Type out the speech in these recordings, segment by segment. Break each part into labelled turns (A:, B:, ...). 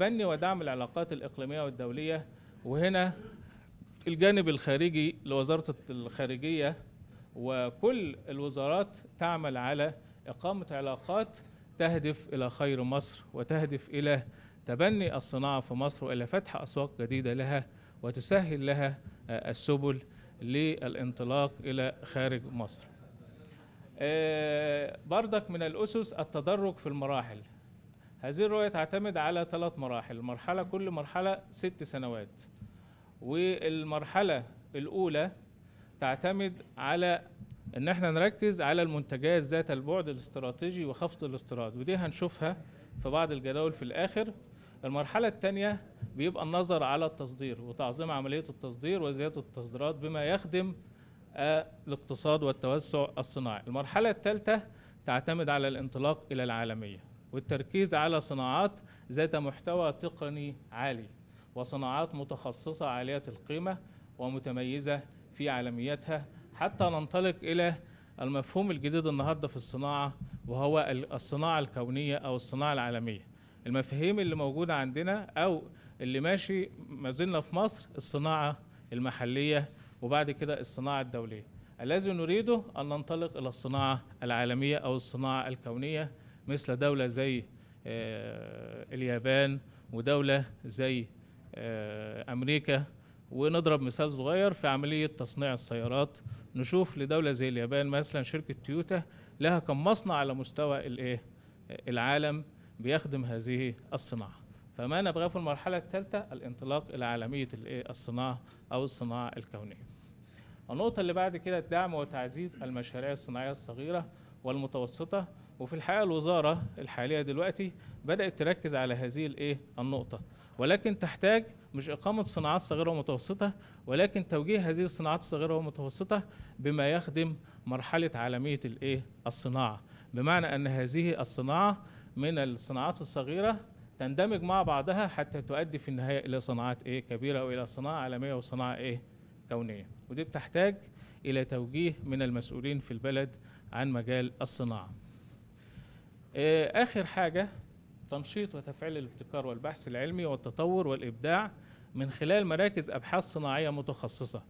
A: فني ودعم العلاقات الإقليمية والدولية وهنا الجانب الخارجي لوزارة الخارجية وكل الوزارات تعمل على إقامة علاقات تهدف إلى خير مصر وتهدف إلى تبني الصناعة في مصر وإلى فتح أسواق جديدة لها وتسهل لها آه، السبل للانطلاق إلى خارج مصر. آه، بردك من الأسس التدرج في المراحل هذه الرؤية تعتمد على ثلاث مراحل المرحلة كل مرحلة ست سنوات والمرحلة الأولى تعتمد على ان احنا نركز على المنتجات ذات البعد الاستراتيجي وخفض الاستيراد ودي هنشوفها في بعض الجداول في الاخر المرحله الثانيه بيبقى النظر على التصدير وتعظيم عمليه التصدير وزياده التصديرات بما يخدم آه، الاقتصاد والتوسع الصناعي المرحله الثالثه تعتمد على الانطلاق الى العالميه والتركيز على صناعات ذات محتوى تقني عالي وصناعات متخصصة عالية القيمة ومتميزة في عالمياتها حتى ننطلق إلى المفهوم الجديد النهاردة في الصناعة وهو الصناعة الكونية أو الصناعة العالمية المفاهيم اللي موجودة عندنا أو اللي ماشي ما زلنا في مصر الصناعة المحلية وبعد كده الصناعة الدولية الذي نريده أن ننطلق إلى الصناعة العالمية أو الصناعة الكونية مثل دولة زي آه، اليابان ودولة زي آه، أمريكا ونضرب مثال صغير في عملية تصنيع السيارات نشوف لدولة زي اليابان مثلا شركة تويوتا لها كم مصنع على مستوى الإيه العالم بيخدم هذه الصناعة فما نبغاه في المرحلة الثالثة الانطلاق إلى عالمية الصناعة أو الصناعة الكونية النقطة اللي بعد كده دعم وتعزيز المشاريع الصناعية الصغيرة والمتوسطة وفي الحقيقه الوزاره الحاليه دلوقتي بدات تركز على هذه الايه النقطه ولكن تحتاج مش اقامه صناعات صغيره ومتوسطه ولكن توجيه هذه الصناعات الصغيره والمتوسطه بما يخدم مرحله عالميه الايه الصناعه بمعنى ان هذه الصناعه من الصناعات الصغيره تندمج مع بعضها حتى تؤدي في النهايه الى صناعات ايه كبيره والى صناعه عالميه وصناعه ايه كونيه ودي بتحتاج الى توجيه من المسؤولين في البلد عن مجال الصناعه آه، آخر حاجة تنشيط وتفعيل الابتكار والبحث العلمي والتطور والإبداع من خلال مراكز أبحاث صناعية متخصصة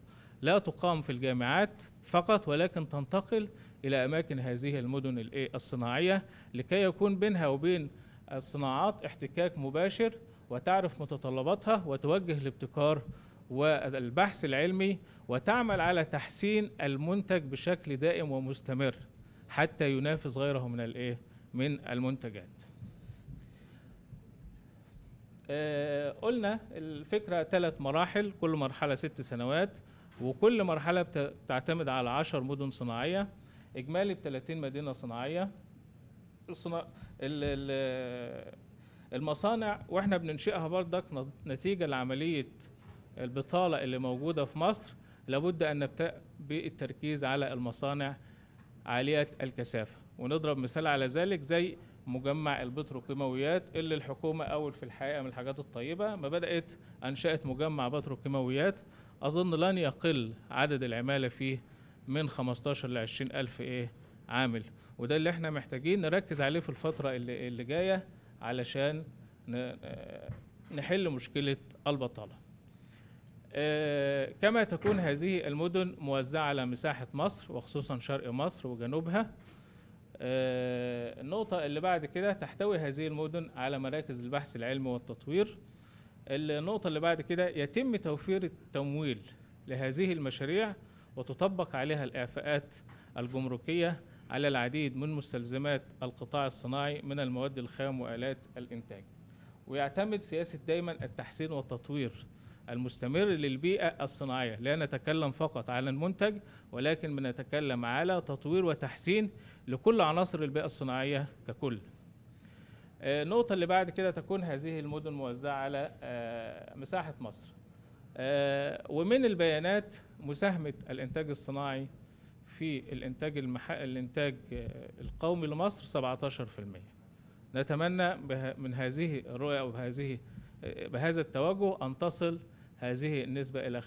A: لا تقام في الجامعات فقط ولكن تنتقل إلى أماكن هذه المدن الصناعية لكي يكون بينها وبين الصناعات احتكاك مباشر وتعرف متطلباتها وتوجه الابتكار والبحث العلمي وتعمل على تحسين المنتج بشكل دائم ومستمر حتى ينافس غيره من الايه من المنتجات آه، قلنا الفكرة ثلاث مراحل كل مرحلة ست سنوات وكل مرحلة بتعتمد على عشر مدن صناعية إجمالي ب 30 مدينة صناعية الصنا... المصانع واحنا بننشئها برضك نتيجة لعملية البطالة اللي موجودة في مصر لابد أن نبدأ بالتركيز على المصانع عالية الكثافة ونضرب مثال على ذلك زي مجمع البتروكيماويات اللي الحكومه اول في الحقيقه من الحاجات الطيبه ما بدات انشات مجمع بتروكيماويات اظن لن يقل عدد العماله فيه من 15 ل 20 الف ايه عامل وده اللي احنا محتاجين نركز عليه في الفتره اللي, اللي جايه علشان آه، نحل مشكله البطاله آه، كما تكون هذه المدن موزعة على مساحة مصر وخصوصا شرق مصر وجنوبها آه، النقطة اللي بعد كده تحتوي هذه المدن على مراكز البحث العلمي والتطوير النقطة اللي بعد كده يتم توفير التمويل لهذه المشاريع وتطبق عليها الإعفاءات الجمركية على العديد من مستلزمات القطاع الصناعي من المواد الخام وآلات الإنتاج ويعتمد سياسة دايما التحسين والتطوير المستمر للبيئة الصناعية لا نتكلم فقط على المنتج ولكن بنتكلم على تطوير وتحسين لكل عناصر البيئة الصناعية ككل آه، النقطة اللي بعد كده تكون هذه المدن موزعة على آه، مساحة مصر آه، ومن البيانات مساهمة الإنتاج الصناعي في الإنتاج, المح... الإنتاج القومي لمصر 17% نتمنى من هذه الرؤية أو بهذه بهذا التوجه أن تصل هذه النسبة إلى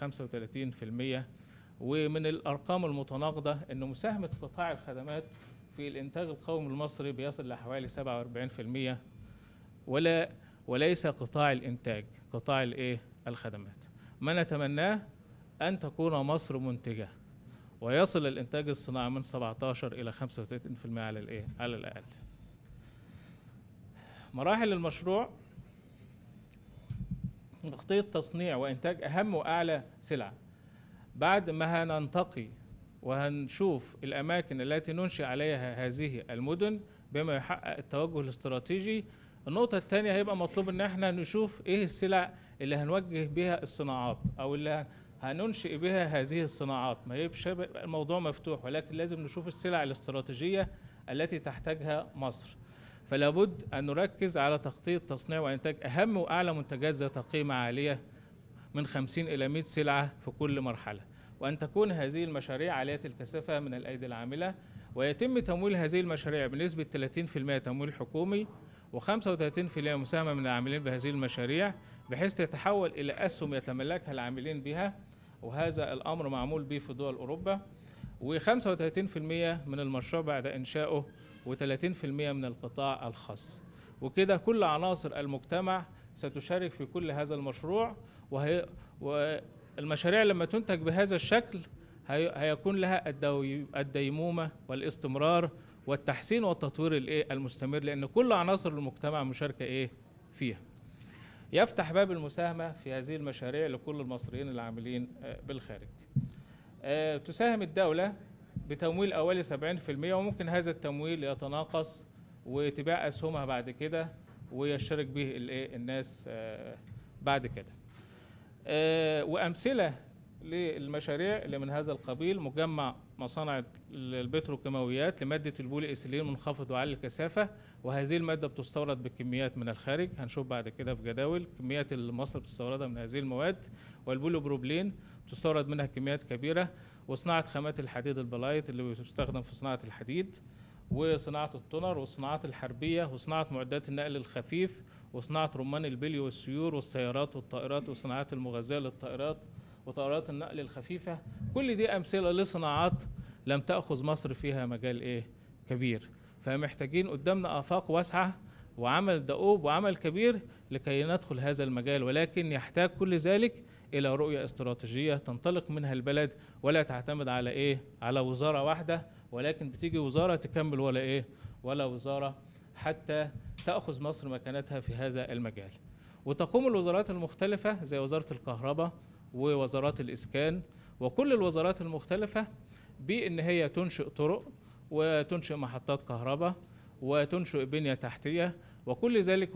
A: 35% ومن الأرقام المتناقضة أن مساهمة قطاع الخدمات في الإنتاج القومي المصري بيصل لحوالي 47% ولا وليس قطاع الإنتاج قطاع الإيه؟ الخدمات ما نتمناه أن تكون مصر منتجة ويصل الإنتاج الصناعي من 17 إلى 35% على الإيه؟ على الأقل مراحل المشروع تغطية تصنيع وإنتاج أهم وأعلى سلع بعد ما هننتقي وهنشوف الأماكن التي ننشئ عليها هذه المدن بما يحقق التوجه الاستراتيجي النقطة الثانية هيبقى مطلوب إن احنا نشوف إيه السلع اللي هنوجه بها الصناعات أو اللي هننشئ بها هذه الصناعات ما يبقى الموضوع مفتوح ولكن لازم نشوف السلع الاستراتيجية التي تحتاجها مصر فلا بد أن نركز على تخطيط تصنيع وإنتاج أهم وأعلى منتجات ذات قيمة عالية من 50 إلى 100 سلعة في كل مرحلة وأن تكون هذه المشاريع عالية الكثافة من الأيدي العاملة ويتم تمويل هذه المشاريع بنسبة 30% تمويل حكومي و35% مساهمة من العاملين بهذه المشاريع بحيث تتحول إلى أسهم يتملكها العاملين بها وهذا الأمر معمول به في دول أوروبا و35% من المشروع بعد إنشائه و30% من القطاع الخاص وكده كل عناصر المجتمع ستشارك في كل هذا المشروع وهي والمشاريع لما تنتج بهذا الشكل هيكون لها الديمومة والاستمرار والتحسين والتطوير الايه المستمر لان كل عناصر المجتمع مشاركه ايه فيها يفتح باب المساهمه في هذه المشاريع لكل المصريين العاملين آه، بالخارج آه، تساهم الدولة بتمويل أولي 70% وممكن هذا التمويل يتناقص وتباع أسهمها بعد كده ويشترك به إيه، الناس آه، بعد كده آه، وأمثلة للمشاريع اللي من هذا القبيل مجمع مصانع البتروكيماويات لمادة البولي إيثيلين منخفض وعالي الكثافة وهذه المادة بتستورد بكميات من الخارج هنشوف بعد كده في جداول كميات اللي مصر بتستوردها من هذه المواد والبولي بروبلين بتستورد منها كميات كبيرة وصناعة خامات الحديد البلايط اللي بيستخدم في صناعة الحديد وصناعة التونر والصناعات الحربية وصناعة معدات النقل الخفيف وصناعة رمان البلي والسيور والسيارات والطائرات وصناعات المغذية للطائرات وطائرات النقل الخفيفة كل دي أمثلة لصناعات لم تأخذ مصر فيها مجال إيه كبير فمحتاجين قدامنا آفاق واسعة وعمل دؤوب وعمل كبير لكي ندخل هذا المجال ولكن يحتاج كل ذلك الى رؤيه استراتيجيه تنطلق منها البلد ولا تعتمد على ايه على وزاره واحده ولكن بتيجي وزاره تكمل ولا ايه ولا وزاره حتى تاخذ مصر مكانتها في هذا المجال وتقوم الوزارات المختلفه زي وزاره الكهرباء ووزارات الإسكان وكل الوزارات المختلفة بأن هي تنشئ طرق وتنشئ محطات كهرباء وتنشئ بنية تحتية وكل ذلك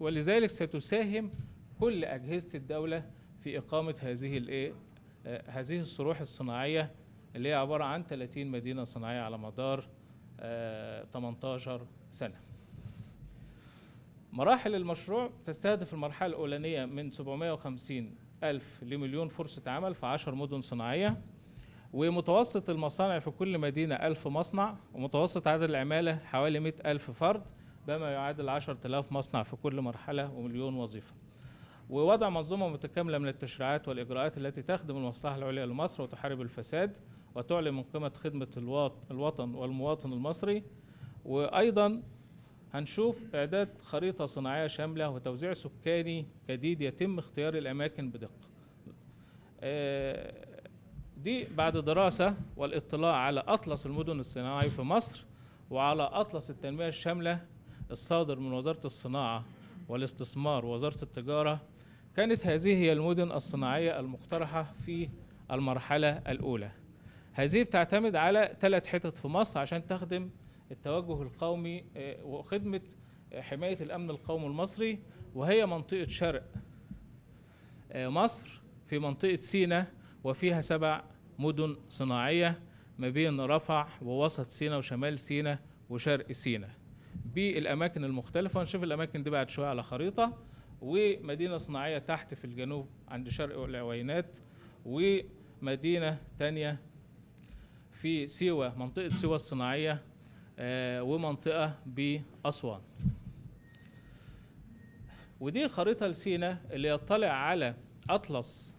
A: ولذلك ستساهم كل أجهزة الدولة في إقامة هذه آه، هذه الصروح الصناعية اللي هي عبارة عن 30 مدينة صناعية على مدار 18 آه، سنة مراحل المشروع تستهدف المرحلة الأولانية من 750 ألف لمليون فرصة عمل في 10 مدن صناعية ومتوسط المصانع في كل مدينة ألف مصنع ومتوسط عدد العمالة حوالي مئة ألف فرد بما يعادل 10000 مصنع في كل مرحلة ومليون وظيفة ووضع منظومة متكاملة من التشريعات والإجراءات التي تخدم المصلحة العليا لمصر وتحارب الفساد وتعلي من قيمة خدمة الوطن والمواطن المصري وأيضا هنشوف إعداد خريطة صناعية شاملة وتوزيع سكاني جديد يتم اختيار الأماكن بدقة آه، دي بعد دراسة والاطلاع على أطلس المدن الصناعي في مصر وعلى أطلس التنمية الشاملة الصادر من وزارة الصناعة والاستثمار ووزارة التجارة كانت هذه هي المدن الصناعية المقترحة في المرحلة الأولى هذه بتعتمد على ثلاث حتت في مصر عشان تخدم التوجه القومي آه، وخدمة آه، حماية الأمن القومي المصري وهي منطقة شرق آه، مصر في منطقة سينا وفيها سبع مدن صناعية ما بين رفع ووسط سينا وشمال سينا وشرق سينا بالأماكن المختلفة نشوف الأماكن دي بعد شوية على خريطة ومدينة صناعية تحت في الجنوب عند شرق العوينات ومدينة تانية في سيوة منطقة سيوة الصناعية آه، ومنطقة بأسوان ودي خريطة لسينا اللي يطلع على أطلس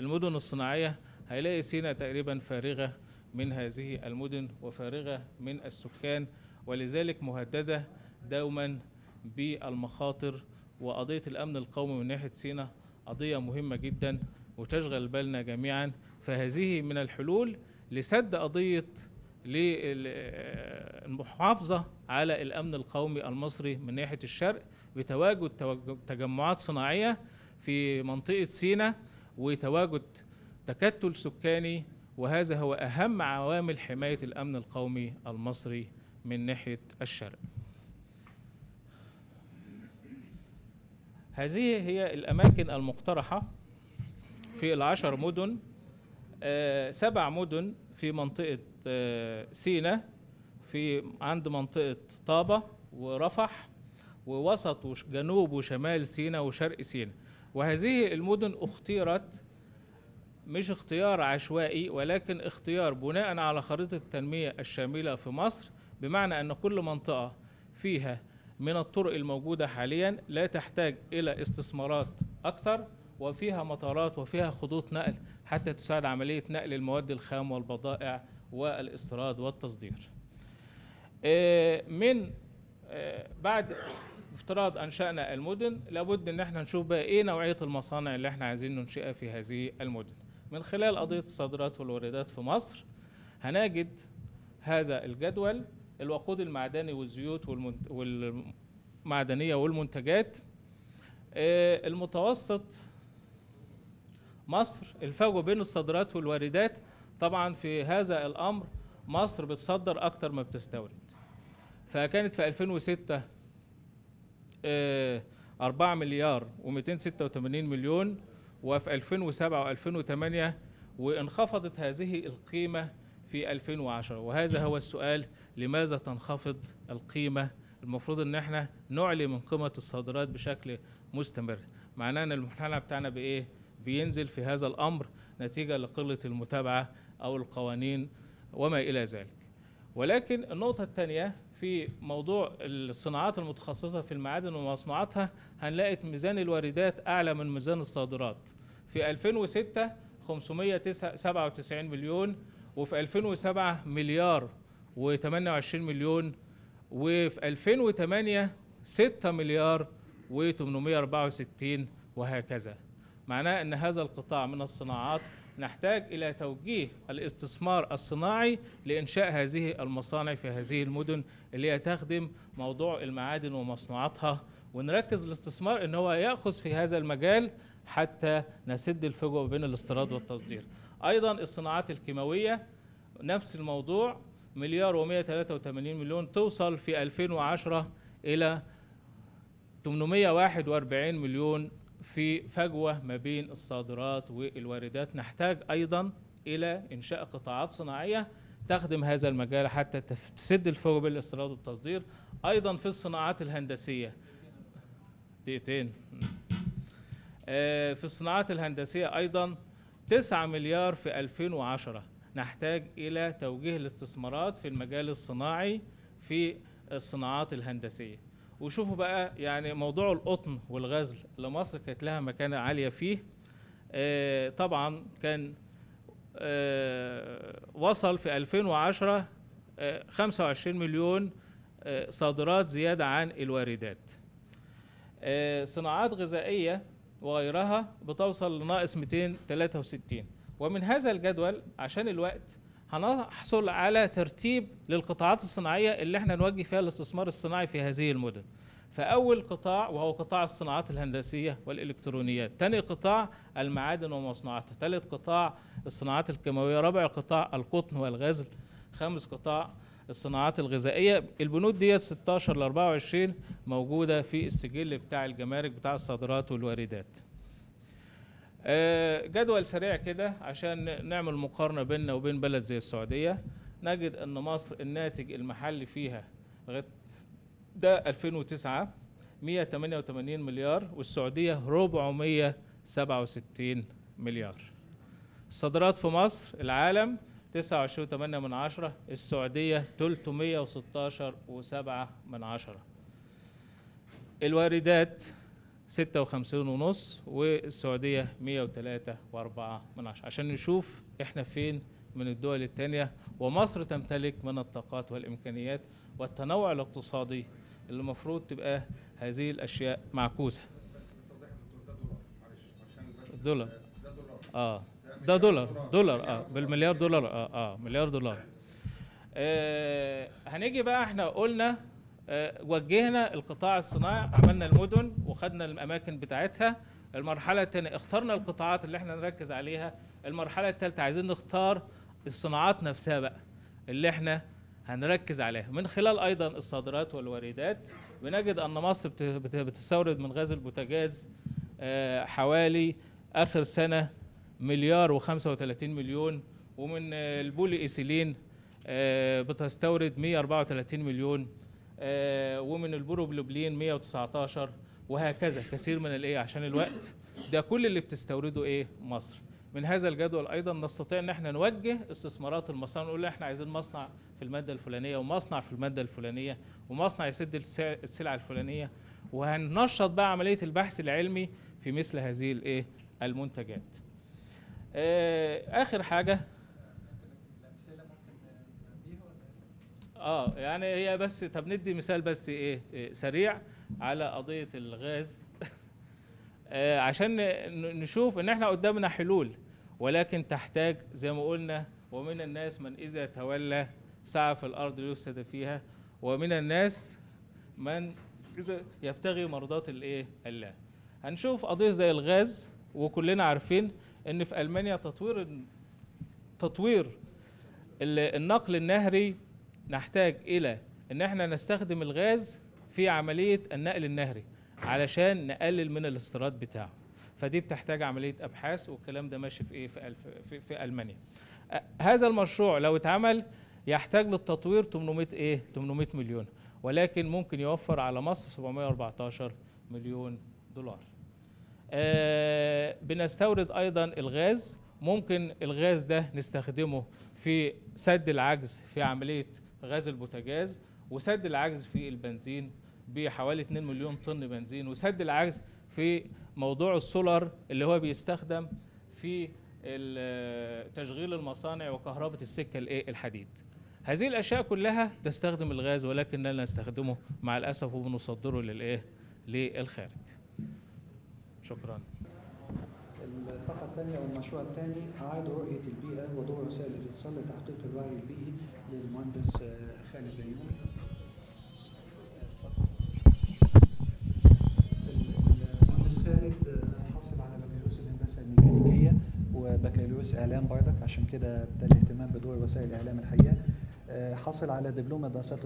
A: المدن الصناعية هيلاقي سينا تقريبا فارغة من هذه المدن وفارغة من السكان ولذلك مهددة دوما بالمخاطر وقضية الأمن القومي من ناحية سينا قضية مهمة جدا وتشغل بالنا جميعا فهذه من الحلول لسد قضية للمحافظة على الأمن القومي المصري من ناحية الشرق بتواجد تجمعات صناعية في منطقة سينا وتواجد تكتل سكاني وهذا هو أهم عوامل حماية الأمن القومي المصري من ناحية الشرق هذه هي الأماكن المقترحة في العشر مدن آه، سبع مدن في منطقه آه، سينا في عند منطقه طابه ورفح ووسط وجنوب وشمال سينا وشرق سينا وهذه المدن اختيرت مش اختيار عشوائي ولكن اختيار بناء على خريطه التنميه الشامله في مصر بمعنى ان كل منطقه فيها من الطرق الموجوده حاليا لا تحتاج الى استثمارات اكثر وفيها مطارات وفيها خطوط نقل حتى تساعد عملية نقل المواد الخام والبضائع والاستيراد والتصدير آه، من آه، بعد افتراض انشانا المدن لابد ان احنا نشوف بقى ايه نوعيه المصانع اللي احنا عايزين ننشئها في هذه المدن من خلال قضيه الصادرات والواردات في مصر هنجد هذا الجدول الوقود المعدني والزيوت والمعدنيه والمنتجات آه، المتوسط مصر الفجوه بين الصادرات والواردات طبعا في هذا الامر مصر بتصدر اكتر ما بتستورد فكانت في 2006 4 آه، مليار و286 مليون وفي 2007 و2008 وانخفضت هذه القيمه في 2010 وهذا هو السؤال لماذا تنخفض القيمه المفروض ان احنا نعلي من قيمه الصادرات بشكل مستمر معناه ان المنحنى بتاعنا بايه بينزل في هذا الأمر نتيجة لقلة المتابعة أو القوانين وما إلى ذلك ولكن النقطة الثانية في موضوع الصناعات المتخصصة في المعادن ومصنوعاتها هنلاقي ميزان الواردات أعلى من ميزان الصادرات في 2006 597 مليون وفي 2007 مليار و28 مليون وفي 2008 6 مليار و864 وهكذا معناه أن هذا القطاع من الصناعات نحتاج إلى توجيه الاستثمار الصناعي لإنشاء هذه المصانع في هذه المدن اللي هي تخدم موضوع المعادن ومصنوعاتها ونركز الاستثمار ان هو ياخذ في هذا المجال حتى نسد الفجوه بين الاستيراد والتصدير. ايضا الصناعات الكيماويه نفس الموضوع مليار و183 مليون توصل في 2010 الى 841 مليون في فجوه ما بين الصادرات والواردات نحتاج ايضا الى انشاء قطاعات صناعيه تخدم هذا المجال حتى تسد الفجوه بين الاستيراد والتصدير ايضا في الصناعات الهندسيه دقيقتين آه، في الصناعات الهندسيه ايضا 9 مليار في 2010 نحتاج الى توجيه الاستثمارات في المجال الصناعي في الصناعات الهندسيه وشوفوا بقى يعني موضوع القطن والغزل اللي مصر كانت لها مكانه عاليه فيه آه طبعا كان آه وصل في 2010 آه 25 مليون آه، صادرات زياده عن الواردات آه، صناعات غذائيه وغيرها بتوصل لناقص 263 ومن هذا الجدول عشان الوقت هنحصل على ترتيب للقطاعات الصناعيه اللي احنا نوجه فيها الاستثمار الصناعي في هذه المدن فأول قطاع وهو قطاع الصناعات الهندسية والإلكترونيات ثاني قطاع المعادن ومصنوعاتها ثالث قطاع الصناعات الكيماوية رابع قطاع القطن والغزل خامس قطاع الصناعات الغذائية البنود دي 16 ل 24 موجودة في السجل بتاع الجمارك بتاع الصادرات والواردات آه، جدول سريع كده عشان نعمل مقارنه بيننا وبين بلد زي السعوديه نجد ان مصر الناتج المحلي فيها لغايه ده 2009 188 مليار والسعوديه 467 مليار الصادرات في مصر العالم 29.8 من عشرة السعودية 316.7 من عشرة الواردات 56 ونص والسعودية 103 وأربعة من عشر. عشان نشوف إحنا فين من الدول التانية ومصر تمتلك من الطاقات والإمكانيات والتنوع الاقتصادي اللي المفروض تبقى هذه الأشياء معكوسة دولار اه ده دولار دولار اه بالمليار دولار اه اه مليار دولار آه هنيجي بقى احنا قلنا آه، وجهنا القطاع الصناعي عملنا المدن وخدنا الاماكن بتاعتها المرحله الثانيه اخترنا القطاعات اللي احنا نركز عليها المرحله الثالثه عايزين نختار الصناعات نفسها بقى اللي احنا هنركز عليها من خلال ايضا الصادرات والواردات بنجد ان مصر بتستورد من غاز البوتاجاز آه، حوالي اخر سنه مليار و35 مليون ومن البولي ايثيلين آه، بتستورد 134 مليون ومن البروبلوبلين 119 وهكذا كثير من الايه عشان الوقت ده كل اللي بتستورده ايه مصر من هذا الجدول ايضا نستطيع ان احنا نوجه استثمارات المصانع نقول احنا عايزين مصنع في الماده الفلانيه ومصنع في الماده الفلانيه ومصنع يسد السلعه الفلانيه وهننشط بقى عمليه البحث العلمي في مثل هذه الايه المنتجات آه، اخر حاجه اه يعني هي بس طب ندي مثال بس ايه, إيه سريع على قضيه الغاز آه عشان نشوف ان احنا قدامنا حلول ولكن تحتاج زي ما قلنا ومن الناس من اذا تولى سعى في الارض ليفسد فيها ومن الناس من اذا يبتغي مرضات الايه الله هنشوف قضيه زي الغاز وكلنا عارفين ان في المانيا تطوير تطوير النقل النهري نحتاج إلى إن إحنا نستخدم الغاز في عملية النقل النهري علشان نقلل من الاستيراد بتاعه فدي بتحتاج عملية أبحاث والكلام ده ماشي في إيه في, في, في ألمانيا هذا المشروع لو اتعمل يحتاج للتطوير 800 إيه 800 مليون ولكن ممكن يوفر على مصر 714 مليون دولار آه بنستورد أيضا الغاز ممكن الغاز ده نستخدمه في سد العجز في عملية غاز البوتاجاز وسد العجز في البنزين بحوالي 2 مليون طن بنزين وسد العجز في موضوع السولار اللي هو بيستخدم في تشغيل المصانع وكهرباء السكه الحديد هذه الاشياء كلها تستخدم الغاز ولكن لا نستخدمه مع الاسف وبنصدره للايه للخارج شكرا
B: الفقرة الثانية أو المشروع الثاني أعاد رؤية البيئة ودور وسائل الاتصال لتحقيق الوعي البيئي للمهندس آه، خالد بنيون المهندس خالد آه، حاصل على بكالوريوس الهندسة الميكانيكية وبكالوريوس إعلام بردك عشان كده ده الاهتمام بدور وسائل الإعلام الحقيقة آه، حصل على دبلوم الدراسات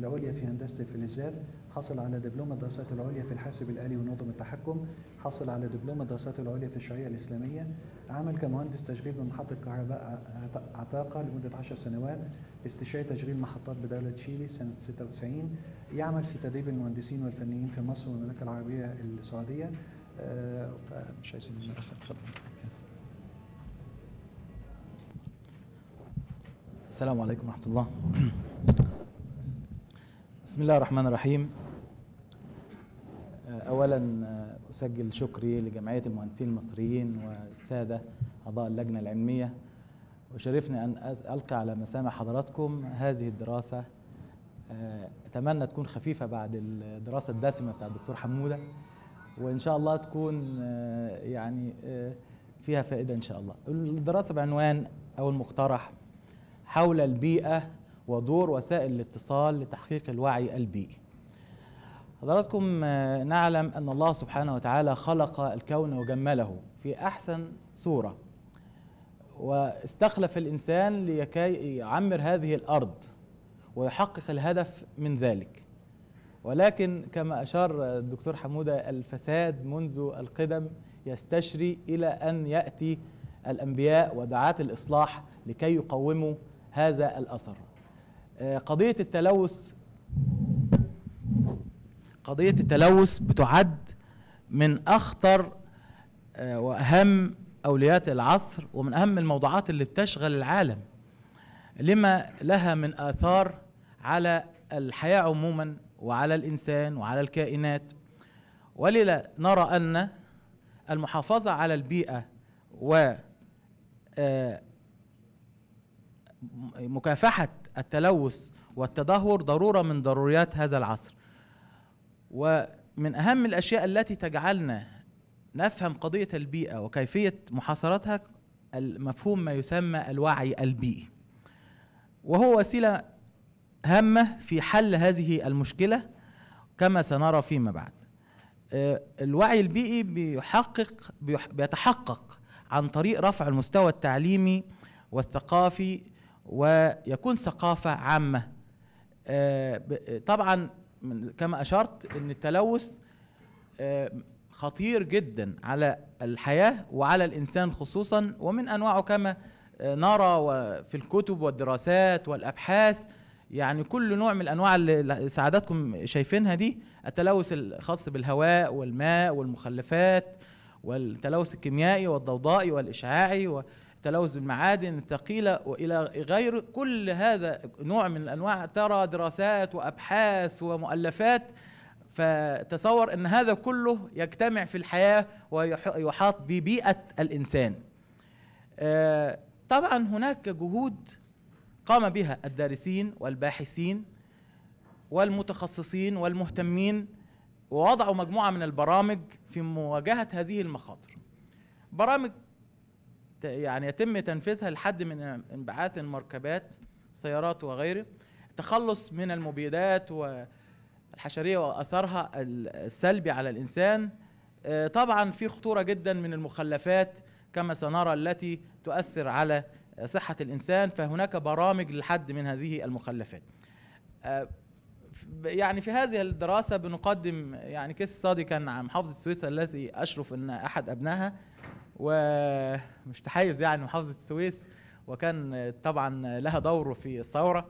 B: العليا في هندسه الفلزات، حصل على دبلوم الدراسات العليا في الحاسب الالي ونظم التحكم، حصل على دبلوم الدراسات العليا في الشريعه الاسلاميه، عمل كمهندس تشغيل بمحطه كهرباء عتاقه لمده 10 سنوات، استشاري تشغيل محطات بدوله تشيلي سنه 96 يعمل في تدريب المهندسين والفنيين في مصر والمملكه العربيه السعوديه آه، مش عايزين اتفضل السلام عليكم ورحمة الله بسم الله الرحمن الرحيم آه، أولا آه، أسجل شكري لجمعية المهندسين المصريين والسادة أعضاء اللجنة العلمية وشرفني أن ألقي على مسامع حضراتكم هذه الدراسة آه، أتمنى تكون خفيفة بعد الدراسة الدسمة بتاع الدكتور حمودة وإن شاء الله تكون يعني فيها فائدة إن شاء الله الدراسة بعنوان أو المقترح حول البيئة ودور وسائل الاتصال لتحقيق الوعي البيئي حضراتكم آه، نعلم أن الله سبحانه وتعالى خلق الكون وجمله في أحسن صورة واستخلف الإنسان لكي يعمر هذه الأرض ويحقق الهدف من ذلك ولكن كما أشار الدكتور حمودة الفساد منذ القدم يستشري إلى أن يأتي الأنبياء ودعاة الإصلاح لكي يقوموا هذا الأثر آه، قضية التلوث قضية التلوث بتعد من أخطر آه، وأهم أوليات العصر ومن أهم الموضوعات اللي بتشغل العالم لما لها من آثار على الحياة عموما وعلى الإنسان وعلى الكائنات ولذا نرى أن المحافظة على البيئة و آه، مكافحة التلوث والتدهور ضرورة من ضروريات هذا العصر ومن أهم الأشياء التي تجعلنا نفهم قضية البيئة وكيفية محاصرتها المفهوم ما يسمى الوعي البيئي وهو وسيلة هامة في حل هذه المشكلة كما سنرى فيما بعد آه، الوعي البيئي بيحقق بيتحقق عن طريق رفع المستوى التعليمي والثقافي ويكون ثقافه عامه آه، طبعا كما اشرت ان التلوث آه، خطير جدا على الحياه وعلى الانسان خصوصا ومن انواعه كما آه، نرى في الكتب والدراسات والابحاث يعني كل نوع من الانواع اللي سعادتكم شايفينها دي التلوث الخاص بالهواء والماء والمخلفات والتلوث الكيميائي والضوضائي والاشعاعي التلوث بالمعادن الثقيله والى غير كل هذا نوع من الانواع ترى دراسات وابحاث ومؤلفات فتصور ان هذا كله يجتمع في الحياه ويحاط ببيئه الانسان. آه، طبعا هناك جهود قام بها الدارسين والباحثين والمتخصصين والمهتمين ووضعوا مجموعه من البرامج في مواجهه هذه المخاطر. برامج يعني يتم تنفيذها لحد من انبعاث المركبات سيارات وغيره التخلص من المبيدات والحشريه واثرها السلبي على الانسان آه، طبعا في خطوره جدا من المخلفات كما سنرى التي تؤثر على صحه الانسان فهناك برامج للحد من هذه المخلفات آه، يعني في هذه الدراسة بنقدم يعني كيس ستادي كان عن محافظة سويسرا الذي أشرف أن أحد أبنائها ومش تحيز يعني محافظه السويس وكان طبعا لها دور في الثوره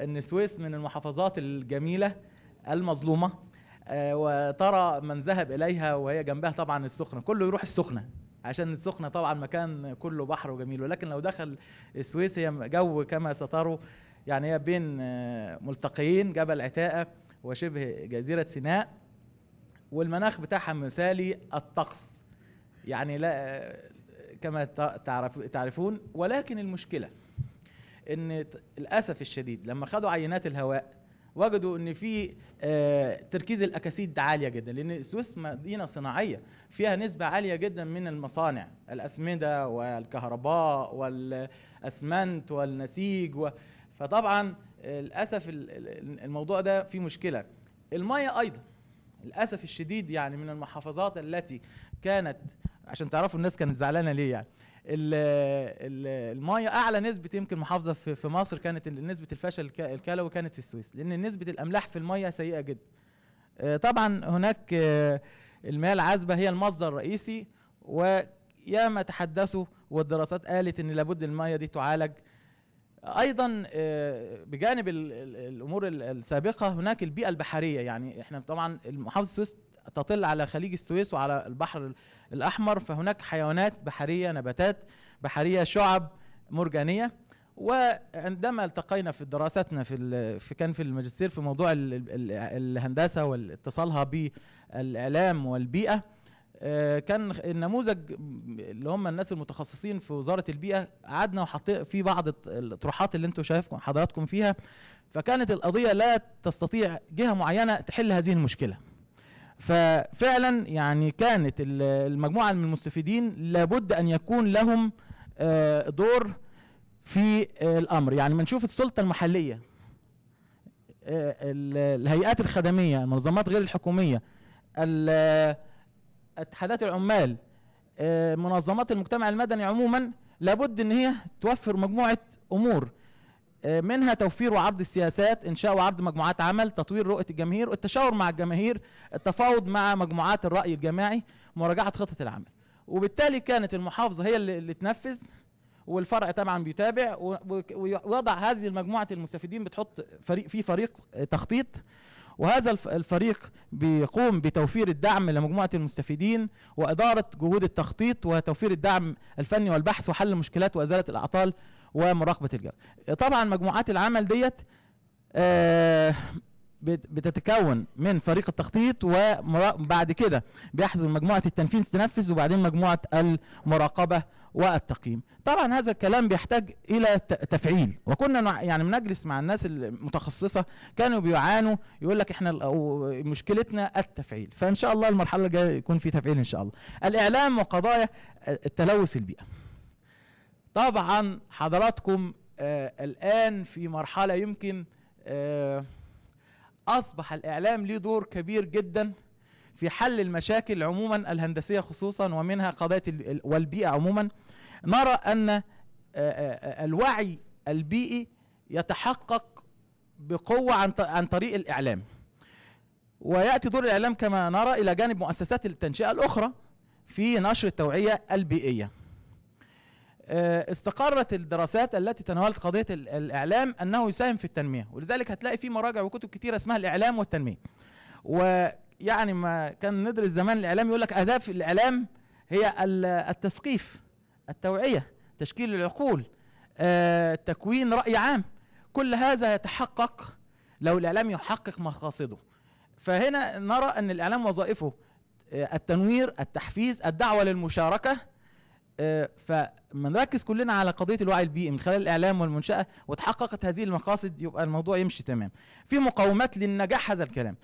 B: ان السويس من المحافظات الجميله المظلومه آه، وترى من ذهب اليها وهي جنبها طبعا السخنه كله يروح السخنه عشان السخنة طبعا مكان كله بحر وجميل ولكن لو دخل السويس هي جو كما ستروا يعني هي بين آه، ملتقيين جبل عتاقة وشبه جزيرة سيناء والمناخ بتاعها مثالي الطقس يعني لا كما تعرف تعرفون ولكن المشكله ان للاسف الشديد لما خدوا عينات الهواء وجدوا ان في آه، تركيز الاكاسيد عاليه جدا لان السويس مدينه صناعيه فيها نسبه عاليه جدا من المصانع الاسمده والكهرباء والاسمنت والنسيج و... فطبعا للاسف الموضوع ده فيه مشكله المايه ايضا للاسف الشديد يعني من المحافظات التي كانت عشان تعرفوا الناس كانت زعلانه ليه يعني المايه اعلى نسبه يمكن محافظه في مصر كانت نسبه الفشل الكلوي كانت في السويس لان نسبه الاملاح في المايه سيئه جدا آه، طبعا هناك آه، المياه العذبه هي المصدر الرئيسي وياما تحدثوا والدراسات قالت ان لابد المايه دي تعالج ايضا آه، بجانب الامور السابقه هناك البيئه البحريه يعني احنا طبعا محافظه السويس تطل على خليج السويس وعلى البحر الأحمر فهناك حيوانات بحرية نباتات بحرية شعب مرجانية وعندما التقينا في دراستنا في, في كان في الماجستير في موضوع الهندسة واتصالها بالإعلام والبيئة آه، كان النموذج اللي هم الناس المتخصصين في وزاره البيئه قعدنا وحطينا في بعض الطروحات اللي انتم شايفكم حضراتكم فيها فكانت القضيه لا تستطيع جهه معينه تحل هذه المشكله ففعلا يعني كانت المجموعه من المستفيدين لابد ان يكون لهم آه، دور في آه، الامر يعني ما نشوف السلطه المحليه آه، الهيئات الخدميه المنظمات غير الحكوميه اتحادات العمال منظمات المجتمع المدني عموما لابد ان هي توفر مجموعه امور آه، منها توفير وعرض السياسات انشاء وعرض مجموعات عمل تطوير رؤيه الجماهير التشاور مع الجماهير التفاوض مع مجموعات الراي الجماعي مراجعه خطه العمل وبالتالي كانت المحافظه هي اللي, تنفذ والفرع طبعا بيتابع ويضع هذه المجموعه المستفيدين بتحط فريق في فريق تخطيط وهذا الفريق بيقوم بتوفير الدعم لمجموعه المستفيدين واداره جهود التخطيط وتوفير الدعم الفني والبحث وحل المشكلات وازاله الاعطال ومراقبه الجوده طبعا مجموعات العمل ديت آه، بتتكون من فريق التخطيط وبعد كده بيحصل مجموعه التنفيذ تنفذ وبعدين مجموعه المراقبه والتقييم طبعا هذا الكلام بيحتاج الى تفعيل وكنا يعني بنجلس مع الناس المتخصصه كانوا بيعانوا يقول لك احنا مشكلتنا التفعيل فان شاء الله المرحله الجايه يكون في تفعيل ان شاء الله الاعلام وقضايا آه، التلوث البيئه طبعا حضراتكم آه الآن في مرحلة يمكن آه أصبح الإعلام له دور كبير جدا في حل المشاكل عموما الهندسية خصوصا ومنها قضايا والبيئة عموما نرى أن آه، آه، الوعي البيئي يتحقق بقوة عن, عن طريق الإعلام ويأتي دور الإعلام كما نرى إلى جانب مؤسسات التنشئة الأخرى في نشر التوعية البيئية آه، استقرت الدراسات التي تناولت قضيه الاعلام انه يساهم في التنميه ولذلك هتلاقي في مراجع وكتب كتيره اسمها الاعلام والتنميه ويعني ما كان ندرس زمان الاعلام يقول لك اهداف الاعلام هي التثقيف التوعيه تشكيل العقول آه، تكوين راي عام كل هذا يتحقق لو الاعلام يحقق مقاصده فهنا نرى ان الاعلام وظائفه آه، التنوير التحفيز الدعوه للمشاركه آه، نركز كلنا على قضيه الوعي البيئي من خلال الاعلام والمنشاه وتحققت هذه المقاصد يبقى الموضوع يمشي تمام في مقومات للنجاح هذا الكلام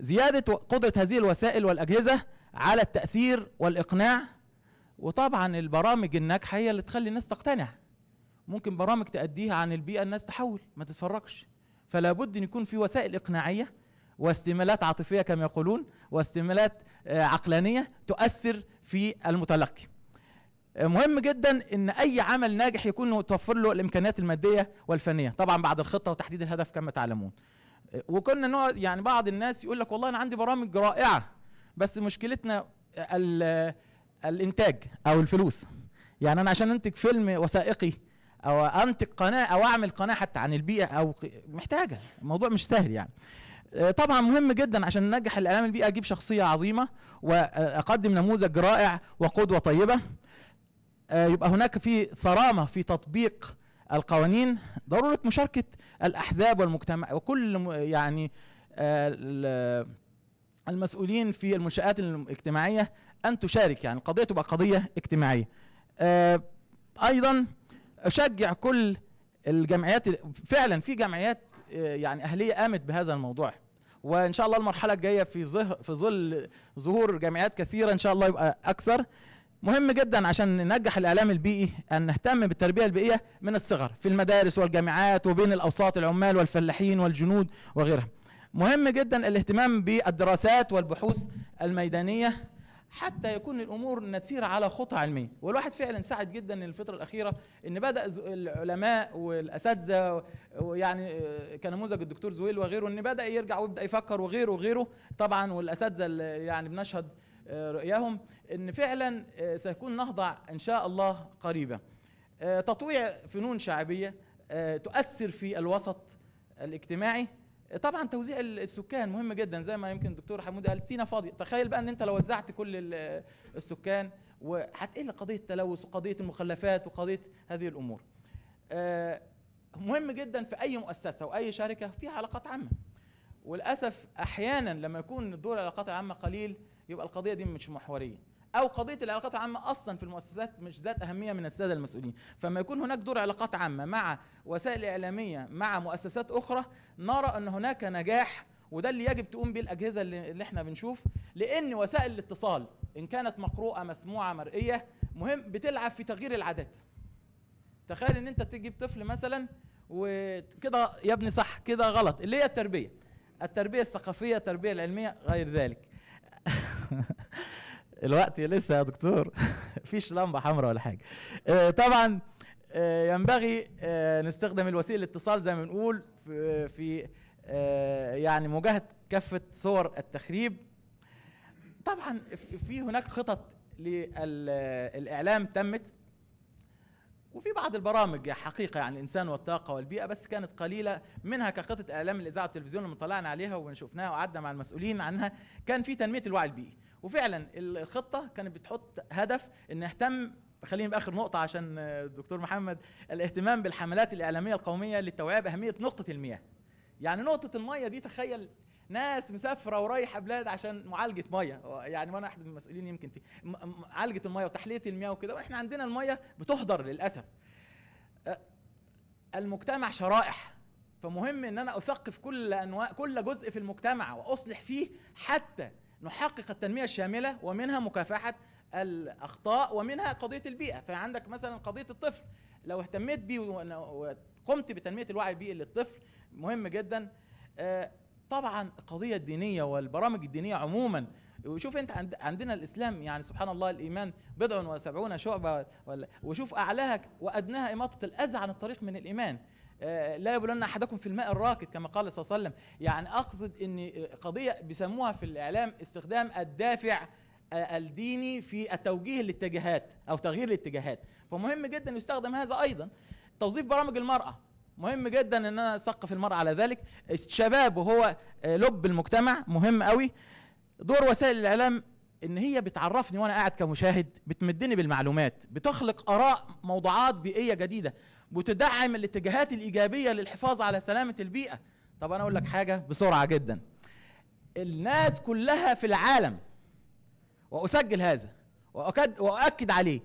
B: زياده قدره هذه الوسائل والاجهزه على التاثير والاقناع وطبعا البرامج الناجحه هي اللي تخلي الناس تقتنع ممكن برامج تأديها عن البيئه الناس تحول ما تتفرجش فلا بد ان يكون في وسائل اقناعيه واستمالات عاطفيه كما يقولون واستمالات آه، عقلانيه تؤثر في المتلقي مهم جدا ان اي عمل ناجح يكون متوفر له الامكانيات الماديه والفنيه طبعا بعد الخطه وتحديد الهدف كما تعلمون وكنا نقعد يعني بعض الناس يقول لك والله انا عندي برامج رائعه بس مشكلتنا الانتاج او الفلوس يعني انا عشان انتج فيلم وثائقي او انتج قناه او اعمل قناه حتى عن البيئه او محتاجه الموضوع مش سهل يعني آه، طبعا مهم جدا عشان ننجح الاعلام البيئه اجيب شخصيه عظيمه واقدم نموذج رائع وقدوه طيبه آه، يبقى هناك في صرامه في تطبيق القوانين ضروره مشاركه الاحزاب والمجتمع وكل يعني آه، المسؤولين في المنشات الاجتماعيه ان تشارك يعني القضيه تبقى قضيه اجتماعيه آه، ايضا اشجع كل الجمعيات فعلا في جمعيات يعني اهليه قامت بهذا الموضوع وان شاء الله المرحله الجايه في ظهر في ظل ظهور جمعيات كثيره ان شاء الله يبقى اكثر مهم جدا عشان ننجح الاعلام البيئي ان نهتم بالتربيه البيئيه من الصغر في المدارس والجامعات وبين الاوساط العمال والفلاحين والجنود وغيرها مهم جدا الاهتمام بالدراسات والبحوث الميدانيه حتى يكون الامور نسيره على خطى علميه والواحد فعلا سعد جدا الفتره الاخيره ان بدا العلماء والاساتذه ويعني آه، كنموذج الدكتور زويل وغيره ان بدا يرجع ويبدا يفكر وغيره وغيره طبعا والاساتذه اللي يعني بنشهد آه، رؤياهم ان فعلا آه، سيكون نهضه ان شاء الله قريبه آه، تطويع فنون شعبيه تؤثر في الوسط الاجتماعي طبعا توزيع السكان مهم جدا زي ما يمكن الدكتور حمود قال سينا فاضي تخيل بقى ان انت لو وزعت كل السكان وهتقل إيه قضيه التلوث وقضيه المخلفات وقضيه هذه الامور مهم جدا في اي مؤسسه واي شركه فيها علاقات عامه وللاسف احيانا لما يكون دور العلاقات العامه قليل يبقى القضيه دي مش محوريه او قضيه العلاقات العامه اصلا في المؤسسات مش ذات اهميه من الساده المسؤولين فما يكون هناك دور علاقات عامه مع وسائل اعلاميه مع مؤسسات اخرى نرى ان هناك نجاح وده اللي يجب تقوم به الاجهزه اللي احنا بنشوف لان وسائل الاتصال ان كانت مقروءه مسموعه مرئيه مهم بتلعب في تغيير العادات تخيل ان انت تجيب طفل مثلا وكده يا ابني صح كده غلط اللي هي التربيه التربيه الثقافيه التربيه العلميه غير ذلك الوقت لسه يا دكتور مفيش لمبه حمراء ولا حاجه آه، طبعا آه، ينبغي آه، نستخدم الوسيله الاتصال زي ما بنقول في يعني مواجهه كافه صور التخريب طبعا في هناك خطط للاعلام تمت وفي بعض البرامج حقيقه يعني الانسان والطاقه والبيئه بس كانت قليله منها كقطه اعلام الاذاعه والتلفزيون لما طلعنا عليها وشفناها وقعدنا مع المسؤولين عنها كان في تنميه الوعي البيئي وفعلا الخطه كانت بتحط هدف ان نهتم خليني باخر نقطه عشان الدكتور محمد الاهتمام بالحملات الاعلاميه القوميه للتوعيه باهميه نقطه المياه يعني نقطة المية دي تخيل ناس مسافره ورايحه بلاد عشان معالجه ميه يعني وانا احد المسؤولين يمكن في معالجه الميه وتحليه المياه وكده واحنا عندنا الميه بتهدر للاسف المجتمع شرائح فمهم ان انا اثقف كل انواع كل جزء في المجتمع واصلح فيه حتى نحقق التنميه الشامله ومنها مكافحه الاخطاء ومنها قضيه البيئه فعندك مثلا قضيه الطفل لو اهتميت بيه وقمت بتنميه الوعي البيئي للطفل مهم جدا طبعا القضية الدينية والبرامج الدينية عموما وشوف انت عندنا الاسلام يعني سبحان الله الايمان بضع وسبعون شعبه ولا وشوف اعلاها وادناها اماطه الاذى عن الطريق من الايمان آه، لا يبلون احدكم في الماء الراكد كما قال صلى الله عليه وسلم يعني اقصد ان آه، قضيه بيسموها في الاعلام استخدام الدافع آه، الديني في التوجيه الاتجاهات او تغيير الاتجاهات فمهم جدا يستخدم هذا ايضا توظيف برامج المراه مهم جدا ان انا اثقف المرأة على ذلك الشباب وهو آه، لب المجتمع مهم قوي دور وسائل الاعلام ان هي بتعرفني وانا قاعد كمشاهد بتمدني بالمعلومات بتخلق اراء موضوعات بيئيه جديده بتدعم الاتجاهات الايجابيه للحفاظ على سلامه البيئه طب انا اقول لك حاجه بسرعه جدا الناس كلها في العالم واسجل هذا وأكد واؤكد عليه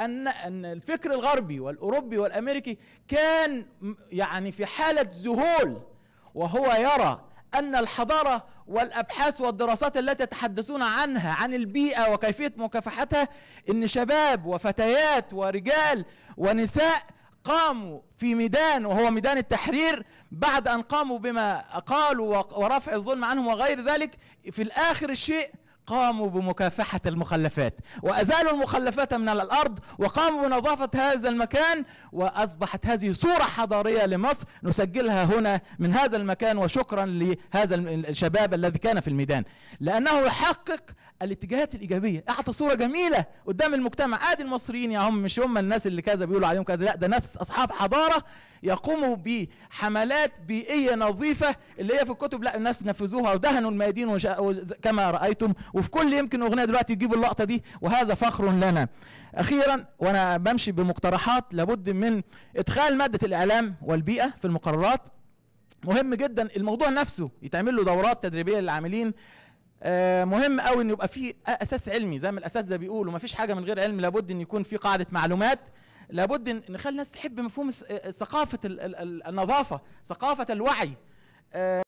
B: ان ان الفكر الغربي والاوروبي والامريكي كان يعني في حاله ذهول وهو يرى ان الحضاره والابحاث والدراسات التي يتحدثون عنها عن البيئه وكيفيه مكافحتها ان شباب وفتيات ورجال ونساء قاموا في ميدان وهو ميدان التحرير بعد ان قاموا بما قالوا ورفع الظلم عنهم وغير ذلك في الاخر الشيء قاموا بمكافحة المخلفات وأزالوا المخلفات من الأرض وقاموا بنظافة هذا المكان وأصبحت هذه صورة حضارية لمصر نسجلها هنا من هذا المكان وشكرا لهذا الشباب الذي كان في الميدان لأنه يحقق الاتجاهات الإيجابية أعطى صورة جميلة قدام المجتمع آدي المصريين يا هم مش هم الناس اللي كذا بيقولوا عليهم كذا لا ده ناس أصحاب حضارة يقوموا بحملات بيئيه نظيفه اللي هي في الكتب لا الناس نفذوها ودهنوا الميادين كما رايتم وفي كل يمكن اغنيه دلوقتي يجيبوا اللقطه دي وهذا فخر لنا اخيرا وانا بمشي بمقترحات لابد من ادخال ماده الاعلام والبيئه في المقررات مهم جدا الموضوع نفسه يتعمل له دورات تدريبيه للعاملين آه، مهم قوي ان يبقى في اساس علمي زي ما الاساتذه بيقولوا ما فيش حاجه من غير علم لابد ان يكون في قاعده معلومات لابد نخلي الناس تحب مفهوم آه، آه، ثقافه النظافه ثقافه الوعي آه،